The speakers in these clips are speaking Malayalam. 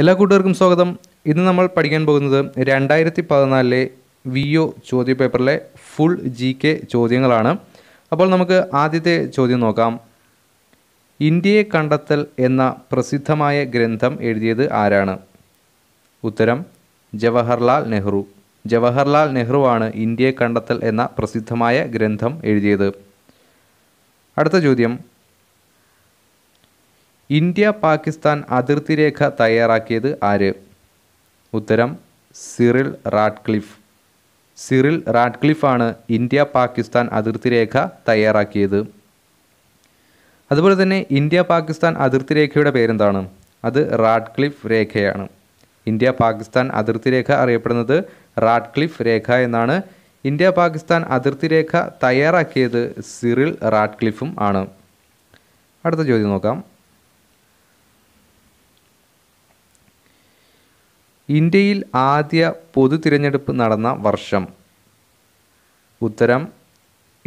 എല്ലാ കൂട്ടുകാർക്കും സ്വാഗതം ഇന്ന് നമ്മൾ പഠിക്കാൻ പോകുന്നത് രണ്ടായിരത്തി പതിനാലിലെ വി ഒ ചോദ്യപേപ്പറിലെ ഫുൾ ജി കെ ചോദ്യങ്ങളാണ് അപ്പോൾ നമുക്ക് ആദ്യത്തെ ചോദ്യം നോക്കാം ഇന്ത്യയെ കണ്ടെത്തൽ എന്ന പ്രസിദ്ധമായ ഗ്രന്ഥം എഴുതിയത് ആരാണ് ഉത്തരം ജവഹർലാൽ നെഹ്റു ജവഹർലാൽ നെഹ്റുവാണ് ഇന്ത്യയെ കണ്ടെത്തൽ എന്ന പ്രസിദ്ധമായ ഗ്രന്ഥം എഴുതിയത് അടുത്ത ചോദ്യം ഇന്ത്യ പാകിസ്ഥാൻ അതിർത്തി രേഖ തയ്യാറാക്കിയത് ആര് ഉത്തരം സിറിൽ റാഡ്ക്ലിഫ് സിറിൽ റാഡ്ക്ലിഫാണ് ഇന്ത്യ പാകിസ്ഥാൻ അതിർത്തി രേഖ തയ്യാറാക്കിയത് അതുപോലെ തന്നെ ഇന്ത്യ പാകിസ്ഥാൻ അതിർത്തി രേഖയുടെ പേരെന്താണ് അത് റാഡ്ക്ലിഫ് രേഖയാണ് ഇന്ത്യ പാകിസ്ഥാൻ അതിർത്തി രേഖ അറിയപ്പെടുന്നത് റാഡ്ക്ലിഫ് രേഖ എന്നാണ് ഇന്ത്യ പാകിസ്ഥാൻ അതിർത്തി രേഖ തയ്യാറാക്കിയത് സിറിൽ റാഡ്ക്ലിഫും ആണ് അടുത്ത ചോദ്യം നോക്കാം ഇന്ത്യയിൽ ആദ്യ പൊതു തിരഞ്ഞെടുപ്പ് നടന്ന വർഷം ഉത്തരം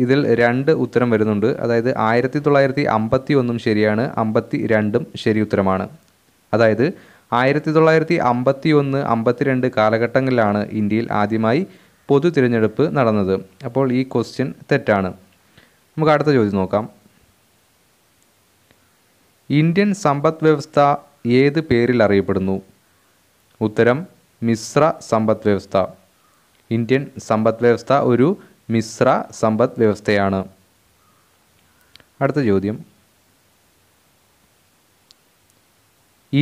ഇതിൽ രണ്ട് ഉത്തരം വരുന്നുണ്ട് അതായത് ആയിരത്തി തൊള്ളായിരത്തി അമ്പത്തി ഒന്നും ശരിയാണ് അമ്പത്തി രണ്ടും ശരി ഉത്തരമാണ് അതായത് ആയിരത്തി തൊള്ളായിരത്തി അമ്പത്തി ഒന്ന് രണ്ട് കാലഘട്ടങ്ങളിലാണ് ഇന്ത്യയിൽ ആദ്യമായി പൊതു തിരഞ്ഞെടുപ്പ് നടന്നത് അപ്പോൾ ഈ ക്വസ്റ്റ്യൻ തെറ്റാണ് നമുക്ക് അടുത്ത ചോദ്യം നോക്കാം ഇന്ത്യൻ സമ്പദ് വ്യവസ്ഥ ഏത് പേരിൽ അറിയപ്പെടുന്നു ഉത്തരം മിശ്ര സമ്പദ് വ്യവസ്ഥ ഇന്ത്യൻ സമ്പദ് വ്യവസ്ഥ ഒരു മിശ്ര സമ്പദ് വ്യവസ്ഥയാണ് അടുത്ത ചോദ്യം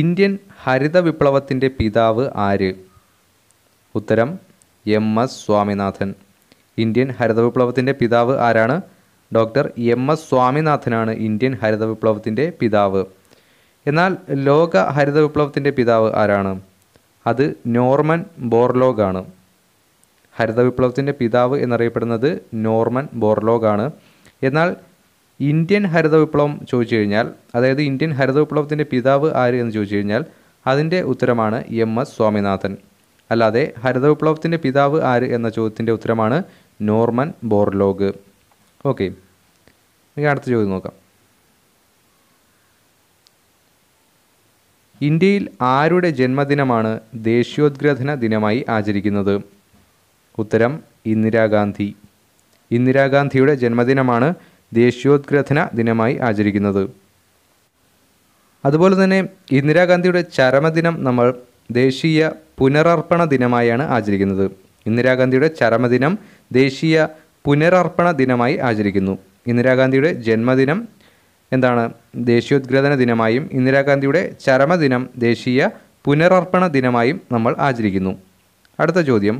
ഇന്ത്യൻ ഹരിത വിപ്ലവത്തിൻ്റെ പിതാവ് ആര് ഉത്തരം എം എസ് സ്വാമിനാഥൻ ഇന്ത്യൻ ഹരിത വിപ്ലവത്തിൻ്റെ പിതാവ് ആരാണ് ഡോക്ടർ എം എസ് സ്വാമിനാഥനാണ് ഇന്ത്യൻ ഹരിത വിപ്ലവത്തിൻ്റെ പിതാവ് എന്നാൽ ലോക ഹരിത വിപ്ലവത്തിൻ്റെ പിതാവ് ആരാണ് അത് നോർമൻ ബോർലോഗ് ആണ് ഹരിത വിപ്ലവത്തിൻ്റെ പിതാവ് എന്നറിയപ്പെടുന്നത് നോർമൻ ബോർലോഗ് ആണ് എന്നാൽ ഇന്ത്യൻ ഹരിത വിപ്ലവം ചോദിച്ചു കഴിഞ്ഞാൽ അതായത് ഇന്ത്യൻ ഹരിത വിപ്ലവത്തിൻ്റെ പിതാവ് ആര് എന്ന് ചോദിച്ചു കഴിഞ്ഞാൽ അതിൻ്റെ ഉത്തരമാണ് എം എസ് സ്വാമിനാഥൻ അല്ലാതെ ഹരിത വിപ്ലവത്തിൻ്റെ പിതാവ് ആര് എന്ന ചോദ്യത്തിൻ്റെ ഉത്തരമാണ് നോർമൻ ബോർലോഗ് ഓക്കെ ഇനി അടുത്ത ചോദ്യം നോക്കാം ഇന്ത്യയിൽ ആരുടെ ജന്മദിനമാണ് ദേശീയോദ്ഗ്രഥന ദിനമായി ആചരിക്കുന്നത് ഉത്തരം ഇന്ദിരാഗാന്ധി ഇന്ദിരാഗാന്ധിയുടെ ജന്മദിനമാണ് ദേശീയോദ്ഗ്രഥന ദിനമായി ആചരിക്കുന്നത് അതുപോലെ തന്നെ ഇന്ദിരാഗാന്ധിയുടെ ചരമദിനം നമ്മൾ ദേശീയ പുനരർപ്പണ ദിനമായാണ് ആചരിക്കുന്നത് ഇന്ദിരാഗാന്ധിയുടെ ചരമദിനം ദേശീയ പുനരർപ്പണ ദിനമായി ആചരിക്കുന്നു ഇന്ദിരാഗാന്ധിയുടെ ജന്മദിനം എന്താണ് ദേശീയോദ്ഗ്രഥന ദിനമായും ഇന്ദിരാഗാന്ധിയുടെ ചരമദിനം ദേശീയ പുനരർപ്പണ ദിനമായും നമ്മൾ ആചരിക്കുന്നു അടുത്ത ചോദ്യം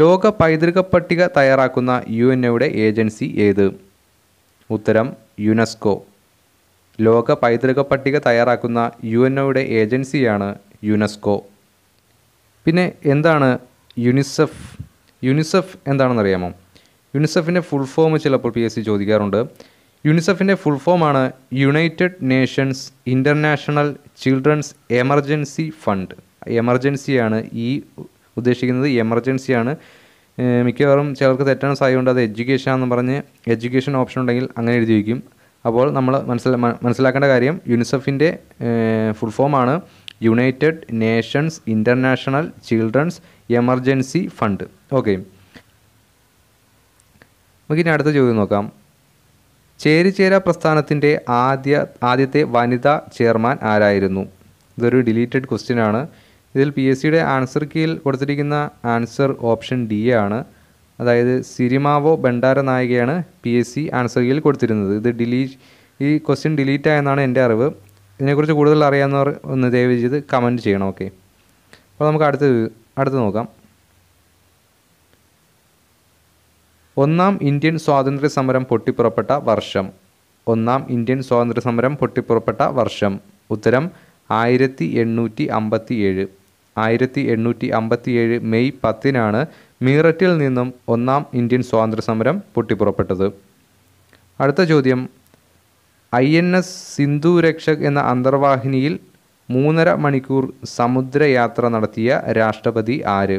ലോക പൈതൃക പട്ടിക തയ്യാറാക്കുന്ന യു എൻ ഒയുടെ ഏജൻസി ഏത് ഉത്തരം യുനെസ്കോ ലോക പൈതൃക പട്ടിക തയ്യാറാക്കുന്ന യു എൻ ഒയുടെ ഏജൻസിയാണ് യുനെസ്കോ പിന്നെ എന്താണ് യുനിസെഫ് യുനിസെഫ് എന്താണെന്നറിയാമോ യുനിസെഫിൻ്റെ ഫുൾ ഫോം ചിലപ്പോൾ പി എസ് സി ചോദിക്കാറുണ്ട് യുണിസെഫിൻ്റെ ഫുൾ ഫോമാണ് United Nations International Children's Emergency Fund എമർജൻസിയാണ് ഈ ഉദ്ദേശിക്കുന്നത് എമർജൻസിയാണ് മിക്കവാറും ചിലർക്ക് തെറ്റാണ് സാധ്യതയുണ്ട് അത് എഡ്യൂക്കേഷൻ എന്ന് പറഞ്ഞ് എഡ്യൂക്കേഷൻ ഓപ്ഷൻ ഉണ്ടെങ്കിൽ അങ്ങനെ എഴുതി വയ്ക്കും അപ്പോൾ നമ്മൾ മനസ്സിലാ മനസ്സിലാക്കേണ്ട കാര്യം യുനിസെഫിൻ്റെ ഫുൾ ഫോമാണ് United Nations International Children's Emergency Fund okay നമുക്ക് ഇനി അടുത്ത ചോദ്യം നോക്കാം ചേരിചേര പ്രസ്ഥാനത്തിൻ്റെ ആദ്യ ആദ്യത്തെ വനിതാ ചെയർമാൻ ആരായിരുന്നു ഇതൊരു ഡിലീറ്റഡ് ക്വസ്റ്റ്യൻ ആണ് ഇതിൽ പി എസ് സിയുടെ ആൻസർ കീയിൽ കൊടുത്തിരിക്കുന്ന ആൻസർ ഓപ്ഷൻ ഡി ആണ് അതായത് സിരിമാവോ ഭണ്ഡാര നായികയാണ് പി എസ് സി ആൻസർ കീയിൽ കൊടുത്തിരുന്നത് ഇത് ഡിലീറ്റ് ഈ ക്വസ്റ്റ്യൻ ഡിലീറ്റ് ആയെന്നാണ് എൻ്റെ അറിവ് ഇതിനെക്കുറിച്ച് കൂടുതൽ അറിയാവുന്നവർ ഒന്ന് ദയവ് ചെയ്ത് കമൻറ്റ് ചെയ്യണം ഓക്കെ അപ്പോൾ നമുക്ക് അടുത്ത് അടുത്ത് നോക്കാം ഒന്നാം ഇന്ത്യൻ സ്വാതന്ത്ര്യ സമരം പൊട്ടിപ്പുറപ്പെട്ട വർഷം ഒന്നാം ഇന്ത്യൻ സ്വാതന്ത്ര്യ സമരം പൊട്ടിപ്പുറപ്പെട്ട വർഷം ഉത്തരം ആയിരത്തി എണ്ണൂറ്റി അമ്പത്തി ഏഴ് ആയിരത്തി എണ്ണൂറ്റി അമ്പത്തി ഏഴ് മെയ് പത്തിനാണ് മീററ്റിൽ നിന്നും ഒന്നാം ഇന്ത്യൻ സ്വാതന്ത്ര്യ സമരം പൊട്ടിപ്പുറപ്പെട്ടത് അടുത്ത ചോദ്യം I N S Sindhu Rakshak എന്ന അന്തർവാഹിനിയിൽ മൂന്നര മണിക്കൂർ സമുദ്രയാത്ര നടത്തിയ രാഷ്ട്രപതി ആര്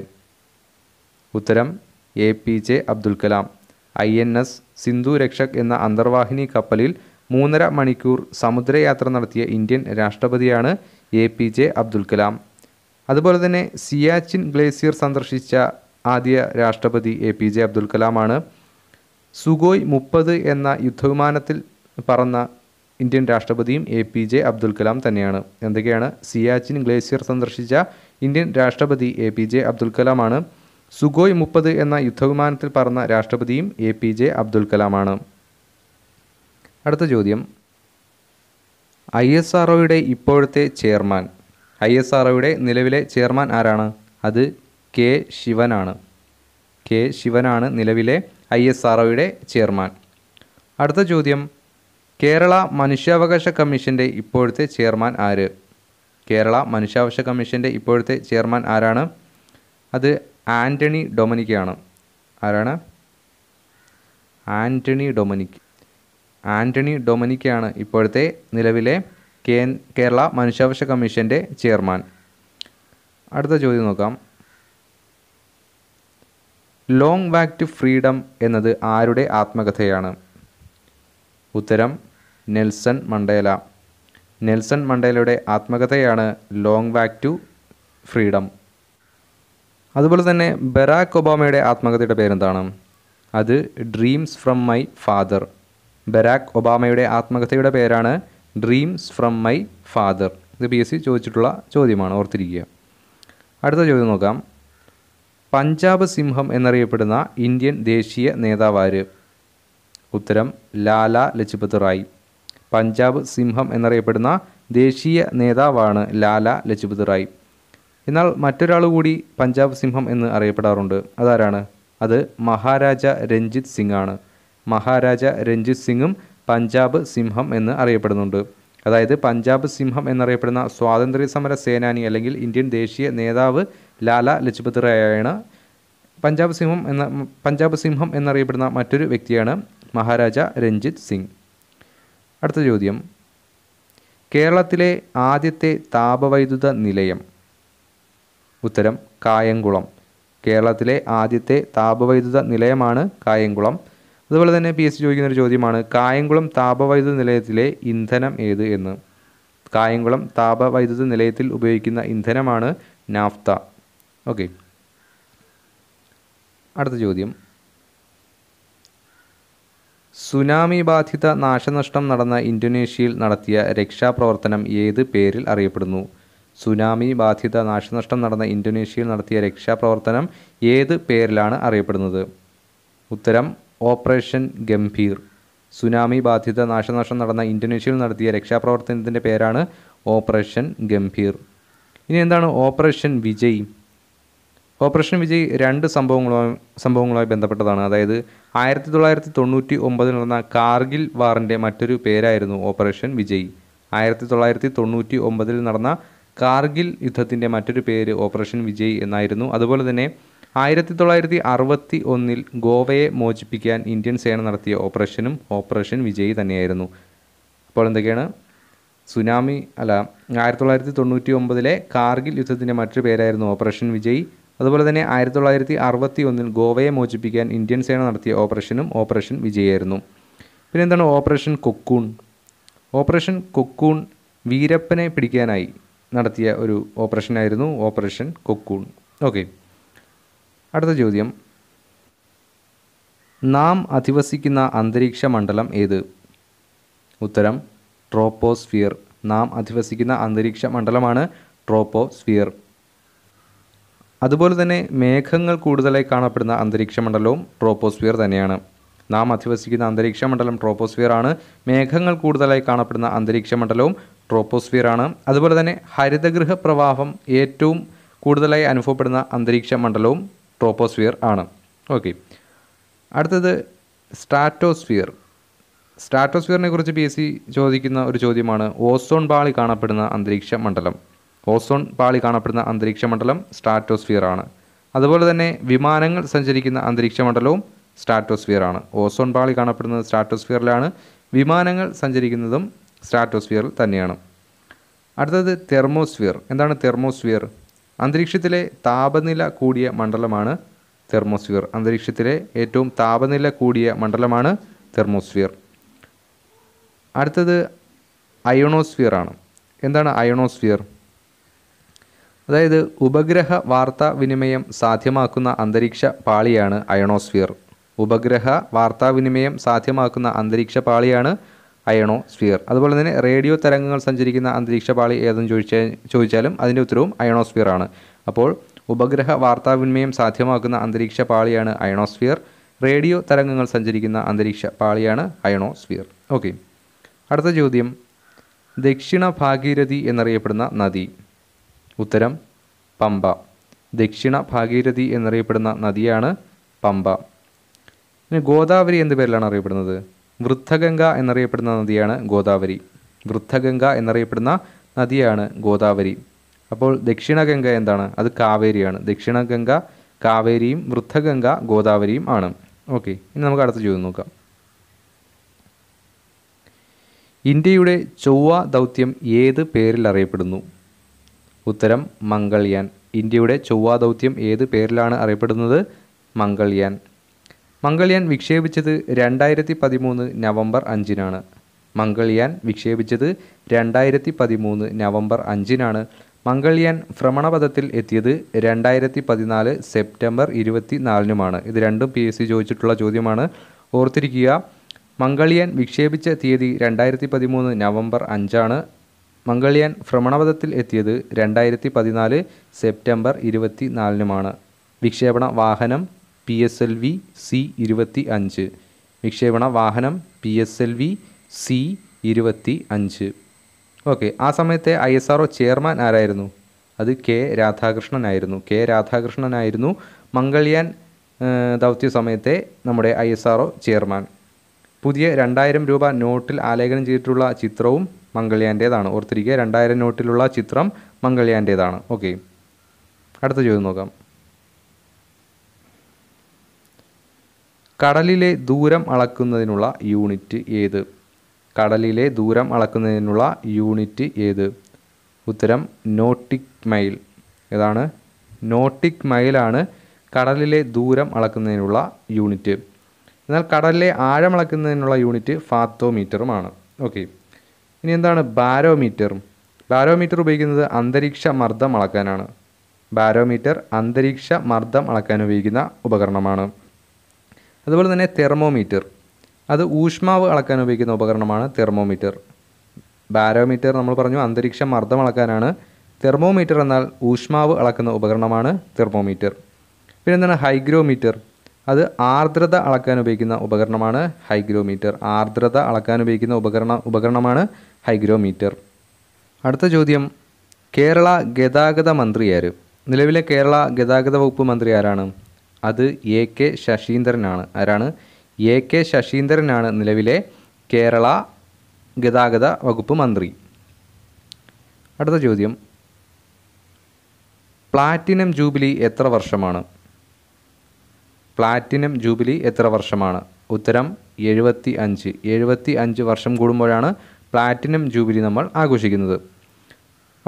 ഉത്തരം A P J Abdul Kalam I N S Sindhu Rakshak എന്ന അന്തർവാഹിനി കപ്പലിൽ മൂന്നര മണിക്കൂർ സമുദ്രയാത്ര നടത്തിയ ഇന്ത്യൻ രാഷ്ട്രപതിയാണ് A P J Abdul Kalam അതുപോലെ തന്നെ സിയാച്ചിൻ ഗ്ലേസിയർ സന്ദർശിച്ച ആദ്യ രാഷ്ട്രപതി എ പി ജെ അബ്ദുൽ കലാമാണ് സുഗോയ് മുപ്പത് എന്ന യുദ്ധവിമാനത്തിൽ പറന്ന ഇന്ത്യൻ രാഷ്ട്രപതിയും A P J Abdul Kalam തന്നെയാണ് എന്തൊക്കെയാണ് സിയാച്ചിൻ ഗ്ലേസിയർ സന്ദർശിച്ച ഇന്ത്യൻ രാഷ്ട്രപതി എ പി ജെ അബ്ദുൽ കലാമാണ് സുഗോയ് മുപ്പത് എന്ന യുദ്ധവിമാനത്തിൽ പറന്ന രാഷ്ട്രപതിയും എ പി ജെ അബ്ദുൽ കലാമാണ് അടുത്ത ചോദ്യം ഐ എസ് ആർ ഇപ്പോഴത്തെ ചെയർമാൻ ഐ എസ് ആർ നിലവിലെ ചെയർമാൻ ആരാണ് അത് കെ ശിവനാണ് കെ ശിവനാണ് നിലവിലെ ഐ എസ് ആർ ചെയർമാൻ അടുത്ത ചോദ്യം കേരള മനുഷ്യാവകാശ കമ്മീഷൻ്റെ ഇപ്പോഴത്തെ ചെയർമാൻ ആര് കേരള മനുഷ്യാവകാശ കമ്മീഷൻ്റെ ഇപ്പോഴത്തെ ചെയർമാൻ ആരാണ് അത് ആൻ്റണി ഡൊമനിക്കാണ് ആരാണ് ആൻ്റണി ഡൊമനിക് ആൻ്റണി ഡൊമനിക്കാണ് ഇപ്പോഴത്തെ നിലവിലെ കേ കേരള മനുഷ്യാവകാശ കമ്മീഷൻ്റെ ചെയർമാൻ അടുത്ത ചോദ്യം നോക്കാം ലോങ് ബാക്ക് ടു ഫ്രീഡം എന്നത് ആരുടെ ആത്മകഥയാണ് ഉത്തരം നെൽസൺ മണ്ടേല നെൽസൺ മണ്ടേലയുടെ ആത്മകഥയാണ് ലോങ് ബാക്ക് ടു ഫ്രീഡം അതുപോലെ തന്നെ ബരാക് ഒബാമയുടെ ആത്മകഥയുടെ പേരെന്താണ് അത് Dreams from My Father Barack ഒബാമയുടെ ആത്മകഥയുടെ പേരാണ് ഡ്രീംസ് ഫ്രം മൈ ഫാദർ ഇത് പി എസ് സി ചോദിച്ചിട്ടുള്ള ചോദ്യമാണ് ഓർത്തിരിക്കുക അടുത്ത ചോദ്യം നോക്കാം പഞ്ചാബ് സിംഹം എന്നറിയപ്പെടുന്ന ഇന്ത്യൻ ദേശീയ നേതാവാര് ഉത്തരം ലാല ലജ്പത് റായ് പഞ്ചാബ് സിംഹം എന്നറിയപ്പെടുന്ന ദേശീയ നേതാവാണ് ലാല ലജ്പത് റായ് എന്നാൽ മറ്റൊരാൾ കൂടി പഞ്ചാബ് സിംഹം എന്ന് അറിയപ്പെടാറുണ്ട് അതാരാണ് അത് മഹാരാജ രഞ്ജിത് സിംഗ് ആണ് മഹാരാജ രഞ്ജിത് സിംഗും പഞ്ചാബ് സിംഹം എന്ന് അറിയപ്പെടുന്നുണ്ട് അതായത് പഞ്ചാബ് സിംഹം എന്നറിയപ്പെടുന്ന സ്വാതന്ത്ര്യ സമര സേനാനി അല്ലെങ്കിൽ ഇന്ത്യൻ ദേശീയ നേതാവ് ലാല ലജ്പത് റായാണ് പഞ്ചാബ് സിംഹം എന്ന പഞ്ചാബ് സിംഹം എന്നറിയപ്പെടുന്ന മറ്റൊരു വ്യക്തിയാണ് മഹാരാജ രഞ്ജിത് സിംഗ് അടുത്ത ചോദ്യം കേരളത്തിലെ ആദ്യത്തെ താപവൈദ്യുത നിലയം ഉത്തരം കായംകുളം കേരളത്തിലെ ആദ്യത്തെ താപവൈദ്യുത നിലയമാണ് കായംകുളം അതുപോലെ തന്നെ പി എസ് സി ചോദിക്കുന്ന ഒരു ചോദ്യമാണ് കായംകുളം താപവൈദ്യുത നിലയത്തിലെ ഇന്ധനം ഏത് എന്ന് കായംകുളം താപവൈദ്യുത നിലയത്തിൽ ഉപയോഗിക്കുന്ന ഇന്ധനമാണ് നാഫ്ത ഓക്കെ അടുത്ത ചോദ്യം സുനാമി ബാധിത നാശനഷ്ടം നടന്ന ഇന്തോനേഷ്യയിൽ നടത്തിയ രക്ഷാപ്രവർത്തനം ഏത് പേരിൽ അറിയപ്പെടുന്നു സുനാമി ബാധിത നാശനഷ്ടം നടന്ന ഇന്തോനേഷ്യയിൽ നടത്തിയ രക്ഷാപ്രവർത്തനം ഏത് പേരിലാണ് അറിയപ്പെടുന്നത് ഉത്തരം ഓപ്പറേഷൻ ഗംഭീർ സുനാമി ബാധിത നാശനഷ്ടം നടന്ന ഇന്തോനേഷ്യയിൽ നടത്തിയ രക്ഷാപ്രവർത്തനത്തിൻ്റെ പേരാണ് ഓപ്പറേഷൻ ഗംഭീർ ഇനി എന്താണ് ഓപ്പറേഷൻ വിജയ് ഓപ്പറേഷൻ വിജയ് രണ്ട് സംഭവങ്ങളുമായി സംഭവങ്ങളുമായി ബന്ധപ്പെട്ടതാണ് അതായത് ആയിരത്തി തൊള്ളായിരത്തി തൊണ്ണൂറ്റി ഒമ്പതിൽ നടന്ന കാർഗിൽ വാറിൻ്റെ മറ്റൊരു പേരായിരുന്നു ഓപ്പറേഷൻ വിജയ് ആയിരത്തി തൊള്ളായിരത്തി തൊണ്ണൂറ്റി ഒമ്പതിൽ നടന്ന കാർഗിൽ യുദ്ധത്തിൻ്റെ മറ്റൊരു പേര് ഓപ്പറേഷൻ വിജയ് എന്നായിരുന്നു അതുപോലെ തന്നെ ആയിരത്തി തൊള്ളായിരത്തി അറുപത്തി ഒന്നിൽ ഗോവയെ മോചിപ്പിക്കാൻ ഇന്ത്യൻ സേന നടത്തിയ ഓപ്പറേഷനും ഓപ്പറേഷൻ വിജയ് തന്നെയായിരുന്നു അപ്പോൾ എന്തൊക്കെയാണ് സുനാമി അല്ല ആയിരത്തി തൊള്ളായിരത്തി തൊണ്ണൂറ്റി ഒമ്പതിലെ കാർഗിൽ യുദ്ധത്തിൻ്റെ മറ്റൊരു പേരായിരുന്നു ഓപ്പറേഷൻ വിജയ് അതുപോലെ തന്നെ ആയിരത്തി തൊള്ളായിരത്തി അറുപത്തി ഒന്നിൽ ഗോവയെ മോചിപ്പിക്കാൻ ഇന്ത്യൻ സേന നടത്തിയ ഓപ്പറേഷനും ഓപ്പറേഷൻ വിജയായിരുന്നു പിന്നെ എന്താണ് ഓപ്പറേഷൻ കൊക്കൂൺ ഓപ്പറേഷൻ കൊക്കൂൺ വീരപ്പനെ പിടിക്കാനായി നടത്തിയ ഒരു ഓപ്പറേഷനായിരുന്നു ഓപ്പറേഷൻ കൊക്കൂൺ ഓക്കെ അടുത്ത ചോദ്യം നാം അധിവസിക്കുന്ന അന്തരീക്ഷ മണ്ഡലം ഏത് ഉത്തരം ട്രോപ്പോസ്ഫിയർ നാം അധിവസിക്കുന്ന അന്തരീക്ഷ മണ്ഡലമാണ് ട്രോപ്പോസ്ഫിയർ അതുപോലെ തന്നെ മേഘങ്ങൾ കൂടുതലായി കാണപ്പെടുന്ന അന്തരീക്ഷ മണ്ഡലവും ട്രോപ്പോസ്ഫിയർ തന്നെയാണ് നാം അധിവസിക്കുന്ന അന്തരീക്ഷ മണ്ഡലം ട്രോപ്പോസ്ഫിയർ ആണ് മേഘങ്ങൾ കൂടുതലായി കാണപ്പെടുന്ന അന്തരീക്ഷ മണ്ഡലവും ആണ് അതുപോലെ തന്നെ ഹരിതഗൃഹ പ്രവാഹം ഏറ്റവും കൂടുതലായി അനുഭവപ്പെടുന്ന അന്തരീക്ഷ മണ്ഡലവും ട്രോപ്പോസ്ഫിയർ ആണ് ഓക്കെ അടുത്തത് സ്ട്രാറ്റോസ്ഫിയർ സ്റ്റാറ്റോസ്ഫിയറിനെ കുറിച്ച് പി എസ് സി ചോദിക്കുന്ന ഒരു ചോദ്യമാണ് ഓസോൺ പാളി കാണപ്പെടുന്ന അന്തരീക്ഷ മണ്ഡലം ഓസോൺ പാളി കാണപ്പെടുന്ന അന്തരീക്ഷ മണ്ഡലം സ്ട്രാറ്റോസ്ഫിയർ ആണ് അതുപോലെ തന്നെ വിമാനങ്ങൾ സഞ്ചരിക്കുന്ന അന്തരീക്ഷ മണ്ഡലവും സ്ട്രാറ്റോസ്ഫിയർ ആണ് ഓസോൺ പാളി കാണപ്പെടുന്നത് സ്ട്രാറ്റോസ്ഫിയറിലാണ് വിമാനങ്ങൾ സഞ്ചരിക്കുന്നതും സ്ട്രാറ്റോസ്ഫിയറിൽ തന്നെയാണ് അടുത്തത് തെർമോസ്ഫിയർ എന്താണ് തെർമോസ്ഫിയർ അന്തരീക്ഷത്തിലെ താപനില കൂടിയ മണ്ഡലമാണ് തെർമോസ്ഫിയർ അന്തരീക്ഷത്തിലെ ഏറ്റവും താപനില കൂടിയ മണ്ഡലമാണ് തെർമോസ്ഫിയർ അടുത്തത് അയണോസ്ഫിയർ ആണ് എന്താണ് അയണോസ്ഫിയർ അതായത് ഉപഗ്രഹ വാർത്താവിനിമയം സാധ്യമാക്കുന്ന അന്തരീക്ഷ പാളിയാണ് അയണോസ്ഫിയർ ഉപഗ്രഹ വാർത്താവിനിമയം സാധ്യമാക്കുന്ന അന്തരീക്ഷ പാളിയാണ് അയണോ സ്ഫിയർ അതുപോലെ തന്നെ റേഡിയോ തരംഗങ്ങൾ സഞ്ചരിക്കുന്ന അന്തരീക്ഷ പാളി ഏതെന്ന് ചോദിച്ചാൽ ചോദിച്ചാലും അതിൻ്റെ ഉത്തരവും അയണോസ്ഫിയർ ആണ് അപ്പോൾ ഉപഗ്രഹ വാർത്താവിനിമയം സാധ്യമാക്കുന്ന അന്തരീക്ഷ പാളിയാണ് അയണോസ്ഫിയർ റേഡിയോ തരംഗങ്ങൾ സഞ്ചരിക്കുന്ന അന്തരീക്ഷ പാളിയാണ് അയണോസ്ഫിയർ ഓക്കെ അടുത്ത ചോദ്യം ദക്ഷിണ ഭാഗീരഥി എന്നറിയപ്പെടുന്ന നദി ഉത്തരം പമ്പ ദക്ഷിണ ഭാഗീരഥി എന്നറിയപ്പെടുന്ന നദിയാണ് പമ്പ പിന്നെ ഗോദാവരി എന്ത് പേരിലാണ് അറിയപ്പെടുന്നത് വൃദ്ധഗംഗ എന്നറിയപ്പെടുന്ന നദിയാണ് ഗോദാവരി വൃദ്ധഗംഗ എന്നറിയപ്പെടുന്ന നദിയാണ് ഗോദാവരി അപ്പോൾ ദക്ഷിണഗംഗ എന്താണ് അത് കാവേരിയാണ് ദക്ഷിണഗംഗ കാവേരിയും വൃദ്ധഗംഗ ഗോദാവരിയും ആണ് ഓക്കെ ഇനി നമുക്ക് അടുത്ത ചോദ്യം നോക്കാം ഇന്ത്യയുടെ ചൊവ്വ ദൗത്യം ഏത് പേരിൽ അറിയപ്പെടുന്നു ഉത്തരം മംഗൾയാൻ ഇന്ത്യയുടെ ചൊവ്വ ദൗത്യം ഏത് പേരിലാണ് അറിയപ്പെടുന്നത് മംഗൾയാൻ മംഗൾയാൻ വിക്ഷേപിച്ചത് രണ്ടായിരത്തി പതിമൂന്ന് നവംബർ അഞ്ചിനാണ് മംഗൾയാൻ വിക്ഷേപിച്ചത് രണ്ടായിരത്തി പതിമൂന്ന് നവംബർ അഞ്ചിനാണ് മംഗൾയാൻ ഭ്രമണപഥത്തിൽ എത്തിയത് രണ്ടായിരത്തി പതിനാല് സെപ്റ്റംബർ ഇരുപത്തി നാലിനുമാണ് ഇത് രണ്ടും പി എസ് സി ചോദിച്ചിട്ടുള്ള ചോദ്യമാണ് ഓർത്തിരിക്കുക മംഗൾയാൻ വിക്ഷേപിച്ച തീയതി രണ്ടായിരത്തി പതിമൂന്ന് നവംബർ അഞ്ചാണ് മംഗൾയാൻ ഭ്രമണപഥത്തിൽ എത്തിയത് രണ്ടായിരത്തി പതിനാല് സെപ്റ്റംബർ ഇരുപത്തി നാലിനുമാണ് വിക്ഷേപണ വാഹനം P S L V C ഇരുപത്തി അഞ്ച് വിക്ഷേപണ വാഹനം P S L V C ഇരുപത്തി അഞ്ച് ഓക്കെ ആ സമയത്തെ ഐ എസ് ആർ ചെയർമാൻ ആരായിരുന്നു അത് കെ രാധാകൃഷ്ണനായിരുന്നു കെ രാധാകൃഷ്ണനായിരുന്നു മംഗൾയാൻ ദൗത്യ സമയത്തെ നമ്മുടെ ഐ എസ് ആർ ചെയർമാൻ പുതിയ രണ്ടായിരം രൂപ നോട്ടിൽ ആലേഖനം ചെയ്തിട്ടുള്ള ചിത്രവും മംഗൾയാൻ്റേതാണ് ഓർത്തിരിക്കുക രണ്ടായിരം നോട്ടിലുള്ള ചിത്രം മംഗൾയാൻ്റേതാണ് ഓക്കെ അടുത്ത ചോദ്യം നോക്കാം കടലിലെ ദൂരം അളക്കുന്നതിനുള്ള യൂണിറ്റ് ഏത് കടലിലെ ദൂരം അളക്കുന്നതിനുള്ള യൂണിറ്റ് ഏത് ഉത്തരം നോട്ടിക് മൈൽ ഏതാണ് നോട്ടിക് മൈലാണ് കടലിലെ ദൂരം അളക്കുന്നതിനുള്ള യൂണിറ്റ് എന്നാൽ കടലിലെ ആഴം അളക്കുന്നതിനുള്ള യൂണിറ്റ് ഫാത്തോമീറ്ററുമാണ് ഓക്കെ ഇനി എന്താണ് ബാരോമീറ്ററും ബാരോമീറ്റർ ഉപയോഗിക്കുന്നത് അന്തരീക്ഷ മർദ്ദം അളക്കാനാണ് ബാരോമീറ്റർ അന്തരീക്ഷ മർദ്ദം അളക്കാൻ ഉപയോഗിക്കുന്ന ഉപകരണമാണ് അതുപോലെ തന്നെ തെർമോമീറ്റർ അത് ഊഷ്മാവ് അളക്കാൻ ഉപയോഗിക്കുന്ന ഉപകരണമാണ് തെർമോമീറ്റർ ബാരോമീറ്റർ നമ്മൾ പറഞ്ഞു അന്തരീക്ഷ മർദ്ദം അളക്കാനാണ് തെർമോമീറ്റർ എന്നാൽ ഊഷ്മാവ് അളക്കുന്ന ഉപകരണമാണ് തെർമോമീറ്റർ പിന്നെ എന്താണ് ഹൈഗ്രോമീറ്റർ അത് ആർദ്രത അളക്കാൻ ഉപയോഗിക്കുന്ന ഉപകരണമാണ് ഹൈഗ്രോമീറ്റർ ആർദ്രത അളക്കാൻ ഉപയോഗിക്കുന്ന ഉപകരണ ഉപകരണമാണ് ഹൈഗ്രോമീറ്റർ അടുത്ത ചോദ്യം കേരള ഗതാഗത മന്ത്രി ആര് നിലവിലെ കേരള ഗതാഗത വകുപ്പ് മന്ത്രി ആരാണ് അത് എ കെ ശശീന്ദ്രനാണ് ആരാണ് എ കെ ശശീന്ദ്രനാണ് നിലവിലെ കേരള ഗതാഗത വകുപ്പ് മന്ത്രി അടുത്ത ചോദ്യം പ്ലാറ്റിനം ജൂബിലി എത്ര വർഷമാണ് പ്ലാറ്റിനം ജൂബിലി എത്ര വർഷമാണ് ഉത്തരം എഴുപത്തി അഞ്ച് എഴുപത്തി അഞ്ച് വർഷം കൂടുമ്പോഴാണ് പ്ലാറ്റിനം ജൂബിലി നമ്മൾ ആഘോഷിക്കുന്നത്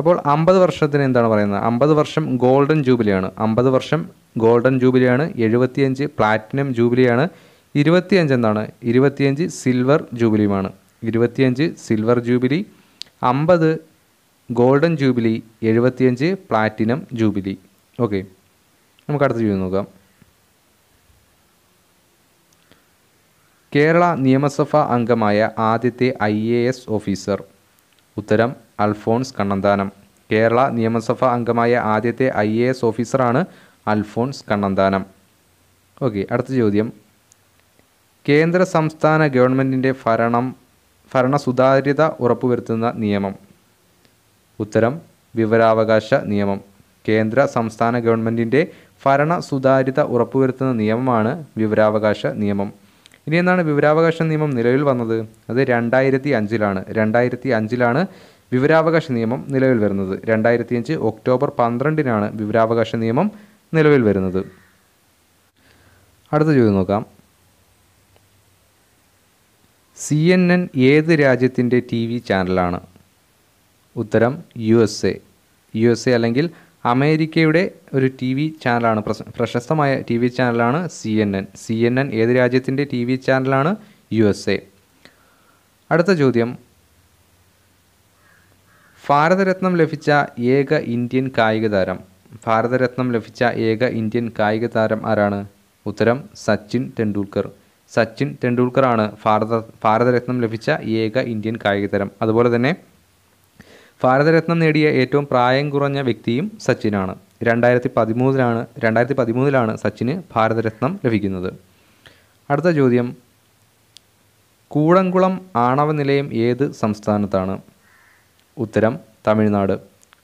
അപ്പോൾ അമ്പത് വർഷത്തിന് എന്താണ് പറയുന്നത് അമ്പത് വർഷം ഗോൾഡൻ ജൂബിലിയാണ് അമ്പത് വർഷം ഗോൾഡൻ ജൂബിലിയാണ് എഴുപത്തിയഞ്ച് പ്ലാറ്റിനം ജൂബിലിയാണ് ഇരുപത്തിയഞ്ച് എന്താണ് ഇരുപത്തിയഞ്ച് സിൽവർ ജൂബിലിയുമാണ് ഇരുപത്തിയഞ്ച് സിൽവർ ജൂബിലി അമ്പത് ഗോൾഡൻ ജൂബിലി എഴുപത്തിയഞ്ച് പ്ലാറ്റിനം ജൂബിലി ഓക്കെ നമുക്ക് അടുത്ത ചോദ്യം നോക്കാം കേരള നിയമസഭാ അംഗമായ ആദ്യത്തെ ഐ എ എസ് ഓഫീസർ ഉത്തരം അൽഫോൺസ് കണ്ണന്താനം കേരള നിയമസഭാ അംഗമായ ആദ്യത്തെ ഐ എ എസ് ഓഫീസറാണ് അൽഫോൺസ് കണ്ണന്താനം ഓക്കെ അടുത്ത ചോദ്യം കേന്ദ്ര സംസ്ഥാന ഗവൺമെൻറ്റിൻ്റെ ഭരണം ഭരണ സുതാര്യത ഉറപ്പുവരുത്തുന്ന നിയമം ഉത്തരം വിവരാവകാശ നിയമം കേന്ദ്ര സംസ്ഥാന ഗവൺമെൻറ്റിൻ്റെ ഭരണ സുതാര്യത ഉറപ്പുവരുത്തുന്ന നിയമമാണ് വിവരാവകാശ നിയമം ഇനി എന്നാണ് വിവരാവകാശ നിയമം നിലവിൽ വന്നത് അത് രണ്ടായിരത്തി അഞ്ചിലാണ് രണ്ടായിരത്തി അഞ്ചിലാണ് വിവരാവകാശ നിയമം നിലവിൽ വരുന്നത് രണ്ടായിരത്തി അഞ്ച് ഒക്ടോബർ പന്ത്രണ്ടിനാണ് വിവരാവകാശ നിയമം നിലവിൽ വരുന്നത് അടുത്ത ചോദ്യം നോക്കാം സി എൻ എൻ ഏത് രാജ്യത്തിൻ്റെ ടി വി ചാനലാണ് ഉത്തരം U S A U S A അല്ലെങ്കിൽ അമേരിക്കയുടെ ഒരു ടി വി ചാനലാണ് പ്രശസ്തമായ ടി വി ചാനലാണ് C N N C N N ഏത് രാജ്യത്തിൻ്റെ ടി വി ചാനലാണ് യു എസ് എ അടുത്ത ചോദ്യം ഭാരതരത്നം ലഭിച്ച ഏക ഇന്ത്യൻ കായിക താരം ഭാരതരത്നം ലഭിച്ച ഏക ഇന്ത്യൻ കായിക താരം ആരാണ് ഉത്തരം സച്ചിൻ ടെണ്ടുൽക്കർ സച്ചിൻ ടെണ്ടുൽക്കറാണ് ഭാരത ഭാരതരത്നം ലഭിച്ച ഏക ഇന്ത്യൻ കായിക താരം അതുപോലെ തന്നെ ഭാരതരത്നം നേടിയ ഏറ്റവും പ്രായം കുറഞ്ഞ വ്യക്തിയും സച്ചിനാണ് രണ്ടായിരത്തി പതിമൂന്നിലാണ് രണ്ടായിരത്തി പതിമൂന്നിലാണ് സച്ചിന് ഭാരതരത്നം ലഭിക്കുന്നത് അടുത്ത ചോദ്യം കൂടംകുളം ആണവ നിലയം ഏത് സംസ്ഥാനത്താണ് ഉത്തരം തമിഴ്നാട്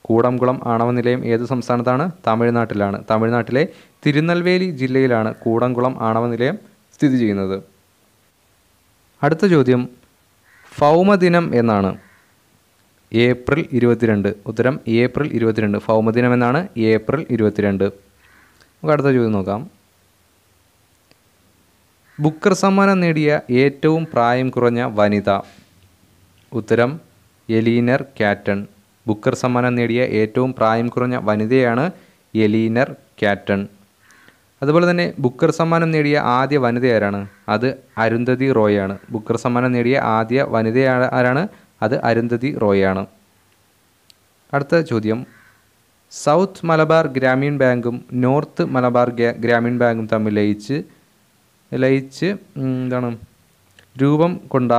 കൂടംകുളം ആണവ നിലയം ഏത് സംസ്ഥാനത്താണ് തമിഴ്നാട്ടിലാണ് തമിഴ്നാട്ടിലെ തിരുനെൽവേലി ജില്ലയിലാണ് കൂടംകുളം ആണവ നിലയം സ്ഥിതി ചെയ്യുന്നത് അടുത്ത ചോദ്യം ഭൗമദിനം എന്നാണ് ഏപ്രിൽ ഇരുപത്തിരണ്ട് ഉത്തരം ഏപ്രിൽ ഇരുപത്തിരണ്ട് ഭൗമദിനം എന്നാണ് ഏപ്രിൽ ഇരുപത്തിരണ്ട് നമുക്ക് അടുത്ത ചോദ്യം നോക്കാം ബുക്കർ സമ്മാനം നേടിയ ഏറ്റവും പ്രായം കുറഞ്ഞ വനിത ഉത്തരം എലീനർ കാറ്റൺ ബുക്കർ സമ്മാനം നേടിയ ഏറ്റവും പ്രായം കുറഞ്ഞ വനിതയാണ് എലീനർ കാറ്റൺ അതുപോലെ തന്നെ ബുക്കർ സമ്മാനം നേടിയ ആദ്യ വനിത ആരാണ് അത് അരുന്ധതി റോയാണ് ബുക്കർ സമ്മാനം നേടിയ ആദ്യ വനിത ആരാണ് അത് അരുന്ധതി റോയാണ് അടുത്ത ചോദ്യം സൗത്ത് മലബാർ ഗ്രാമീൺ ബാങ്കും നോർത്ത് മലബാർ ഗ്രാമീൺ ബാങ്കും തമ്മിൽ ലയിച്ച് ലയിച്ച് എന്താണ് രൂപം കൊണ്ട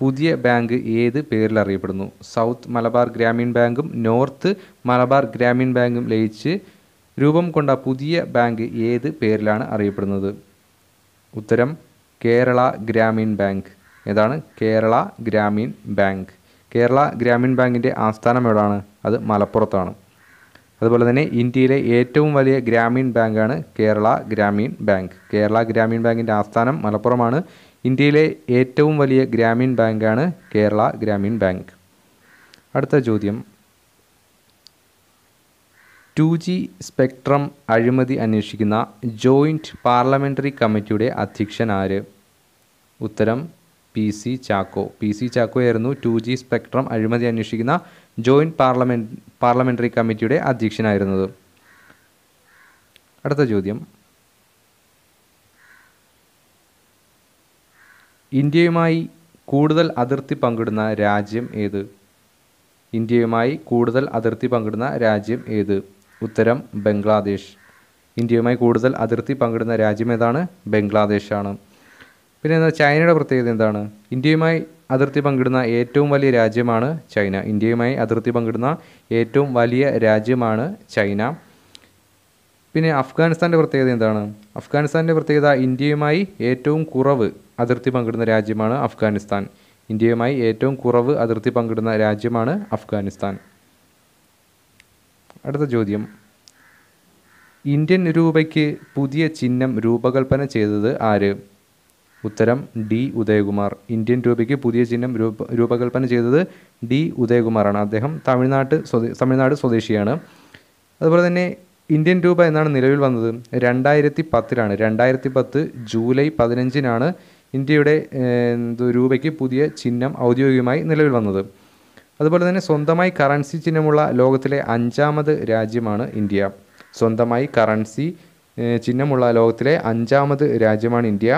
പുതിയ ബാങ്ക് ഏത് പേരിൽ അറിയപ്പെടുന്നു സൗത്ത് മലബാർ ഗ്രാമീൺ ബാങ്കും നോർത്ത് മലബാർ ഗ്രാമീൺ ബാങ്കും ലയിച്ച് രൂപം കൊണ്ട പുതിയ ബാങ്ക് ഏത് പേരിലാണ് അറിയപ്പെടുന്നത് ഉത്തരം കേരള ഗ്രാമീൺ ബാങ്ക് ഏതാണ് കേരള ഗ്രാമീൺ ബാങ്ക് കേരള ഗ്രാമീൺ ബാങ്കിൻ്റെ ആസ്ഥാനം എവിടെയാണ് അത് മലപ്പുറത്താണ് അതുപോലെ തന്നെ ഇന്ത്യയിലെ ഏറ്റവും വലിയ ഗ്രാമീൺ ബാങ്കാണ് കേരള ഗ്രാമീൺ ബാങ്ക് കേരള ഗ്രാമീൺ ബാങ്കിൻ്റെ ആസ്ഥാനം മലപ്പുറമാണ് ഇന്ത്യയിലെ ഏറ്റവും വലിയ ഗ്രാമീൺ ബാങ്കാണ് കേരള ഗ്രാമീൺ ബാങ്ക് അടുത്ത ചോദ്യം ടു ജി സ്പെക്ട്രം അഴിമതി അന്വേഷിക്കുന്ന ജോയിൻറ്റ് പാർലമെൻ്ററി കമ്മിറ്റിയുടെ അധ്യക്ഷൻ ആര് ഉത്തരം P C Chacko P C ചാക്കോയായിരുന്നു ടു ജി സ്പെക്ട്രം അഴിമതി അന്വേഷിക്കുന്ന ജോയിൻറ്റ് പാർലമെൻറ്റ് പാർലമെൻ്ററി കമ്മിറ്റിയുടെ അധ്യക്ഷനായിരുന്നത് അടുത്ത ചോദ്യം ഇന്ത്യയുമായി കൂടുതൽ അതിർത്തി പങ്കിടുന്ന രാജ്യം ഏത് ഇന്ത്യയുമായി കൂടുതൽ അതിർത്തി പങ്കിടുന്ന രാജ്യം ഏത് ഉത്തരം ബംഗ്ലാദേശ് ഇന്ത്യയുമായി കൂടുതൽ അതിർത്തി പങ്കിടുന്ന രാജ്യം ഏതാണ് ബംഗ്ലാദേശാണ് പിന്നെ എന്താ ചൈനയുടെ പ്രത്യേകത എന്താണ് ഇന്ത്യയുമായി അതിർത്തി പങ്കിടുന്ന ഏറ്റവും വലിയ രാജ്യമാണ് ചൈന ഇന്ത്യയുമായി അതിർത്തി പങ്കിടുന്ന ഏറ്റവും വലിയ രാജ്യമാണ് ചൈന പിന്നെ അഫ്ഗാനിസ്ഥാൻ്റെ പ്രത്യേകത എന്താണ് അഫ്ഗാനിസ്ഥാൻ്റെ പ്രത്യേകത ഇന്ത്യയുമായി ഏറ്റവും കുറവ് അതിർത്തി പങ്കിടുന്ന രാജ്യമാണ് അഫ്ഗാനിസ്ഥാൻ ഇന്ത്യയുമായി ഏറ്റവും കുറവ് അതിർത്തി പങ്കിടുന്ന രാജ്യമാണ് അഫ്ഗാനിസ്ഥാൻ അടുത്ത ചോദ്യം ഇന്ത്യൻ രൂപയ്ക്ക് പുതിയ ചിഹ്നം രൂപകൽപ്പന ചെയ്തത് ആര് ഉത്തരം ഡി ഉദയകുമാർ ഇന്ത്യൻ രൂപയ്ക്ക് പുതിയ ചിഹ്നം രൂപ രൂപകൽപ്പന ചെയ്തത് ഡി ഉദയകുമാറാണ് അദ്ദേഹം തമിഴ്നാട് സ്വദേ തമിഴ്നാട് സ്വദേശിയാണ് അതുപോലെ തന്നെ ഇന്ത്യൻ രൂപ എന്നാണ് നിലവിൽ വന്നത് രണ്ടായിരത്തി പത്തിലാണ് രണ്ടായിരത്തി പത്ത് ജൂലൈ പതിനഞ്ചിനാണ് ഇന്ത്യയുടെ രൂപയ്ക്ക് പുതിയ ചിഹ്നം ഔദ്യോഗികമായി നിലവിൽ വന്നത് അതുപോലെ തന്നെ സ്വന്തമായി കറൻസി ചിഹ്നമുള്ള ലോകത്തിലെ അഞ്ചാമത് രാജ്യമാണ് ഇന്ത്യ സ്വന്തമായി കറൻസി ചിഹ്നമുള്ള ലോകത്തിലെ അഞ്ചാമത് രാജ്യമാണ് ഇന്ത്യ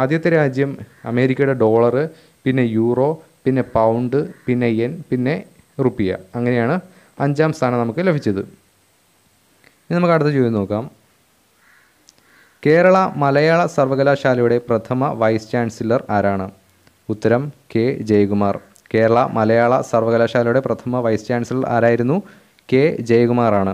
ആദ്യത്തെ രാജ്യം അമേരിക്കയുടെ ഡോളർ പിന്നെ യൂറോ പിന്നെ പൗണ്ട് പിന്നെ യെൻ പിന്നെ റുപ്പിയ അങ്ങനെയാണ് അഞ്ചാം സ്ഥാനം നമുക്ക് ലഭിച്ചത് ഇനി നമുക്ക് അടുത്ത ചോദ്യം നോക്കാം കേരള മലയാള സർവകലാശാലയുടെ പ്രഥമ വൈസ് ചാൻസലർ ആരാണ് ഉത്തരം കെ ജയകുമാർ കേരള മലയാള സർവകലാശാലയുടെ പ്രഥമ വൈസ് ചാൻസലർ ആരായിരുന്നു കെ ജയകുമാറാണ്